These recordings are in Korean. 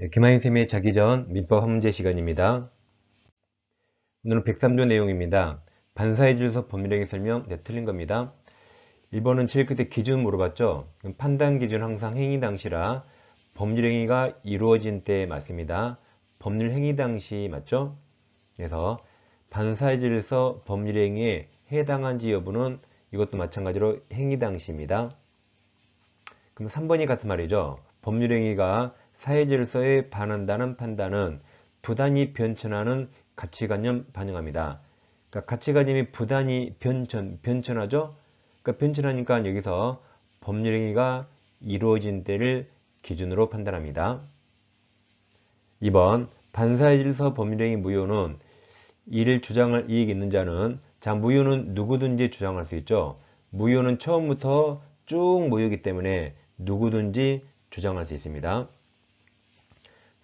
네, 김하인쌤의 자기 전 민법 문제 시간입니다. 오늘은 103조 내용입니다. 반사해 질서 법률행위 설명, 네, 틀린 겁니다. 1번은 제일 끝에 기준 물어봤죠? 판단 기준 항상 행위 당시라 법률행위가 이루어진 때 맞습니다. 법률행위 당시 맞죠? 그래서 반사해 질서 법률행위에 해당한지 여부는 이것도 마찬가지로 행위 당시입니다. 그럼 3번이 같은 말이죠. 법률행위가 사회질서에 반한다는 판단은 부단히 변천하는 가치관념 반영합니다. 그러니까 가치관념이 부단히 변천, 변천하죠? 그러니까 변천하니까 여기서 법률행위가 이루어진 때를 기준으로 판단합니다. 2번 반사회질서 법률행위 무효는 이를 주장할 이익이 있는 자는 자 무효는 누구든지 주장할 수 있죠. 무효는 처음부터 쭉 무효이기 때문에 누구든지 주장할 수 있습니다.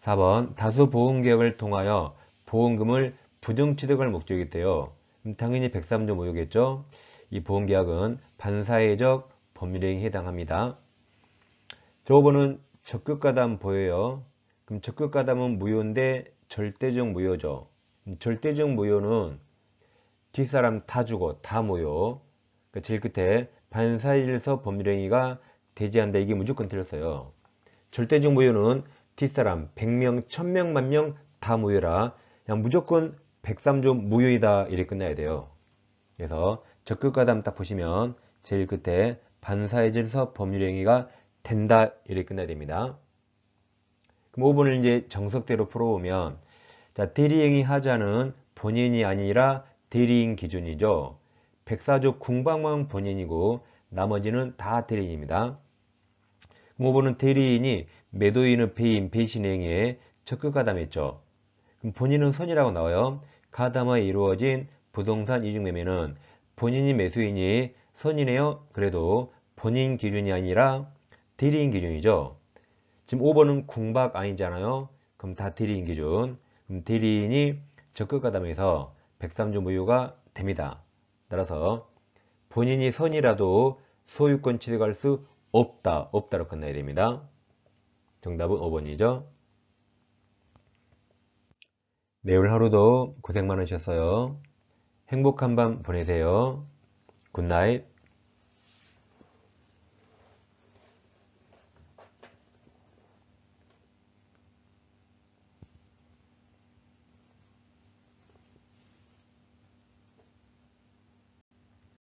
4번 다수 보험계약을 통하여 보험금을 부정취득할 목적이 되요 당연히 103조 모유겠죠. 이 보험계약은 반사회적 법률에 해당합니다. 5번은 적극가담 보여요. 그럼 적극가담은 무효인데 절대적 무효죠. 절대적 무효는 뒷사람 다 주고 다 무효. 그 그러니까 제일 끝에 반사일서 법률행위가 되지 않다. 이게 무조건 틀렸어요. 절대적 무효는 뒷사람 100명, 1000명, 만 명 다 모여라. 그냥 무조건 103조 무효이다. 이렇게 끝나야 돼요. 그래서 적극가담 딱 보시면 제일 끝에 반사의 질서 법률행위가 된다. 이렇게 끝나야 됩니다. 그럼 5번을 이제 정석대로 풀어오면 자 대리행위 하자는 본인이 아니라 대리인 기준이죠. 104조 궁방만 본인이고 나머지는 다 대리인입니다. 5번은 대리인이 매도인의 폐인 배신행위에 적극 가담했죠. 그럼 본인은 손이라고 나와요. 가담에 이루어진 부동산 이중매매는 본인이 매수인이 선이네요. 그래도 본인 기준이 아니라 대리인 기준이죠. 지금 5번은 궁박 아니잖아요. 그럼 다 대리인 기준. 그럼 대리인이 적극 가담해서 103조 무효가 됩니다. 따라서 본인이 선이라도 소유권 취득할 수 없다, 없다로 끝나야 됩니다. 정답은 5번이죠. 네, 오늘 하루도 고생 많으셨어요. 행복한 밤 보내세요. 굿나잇.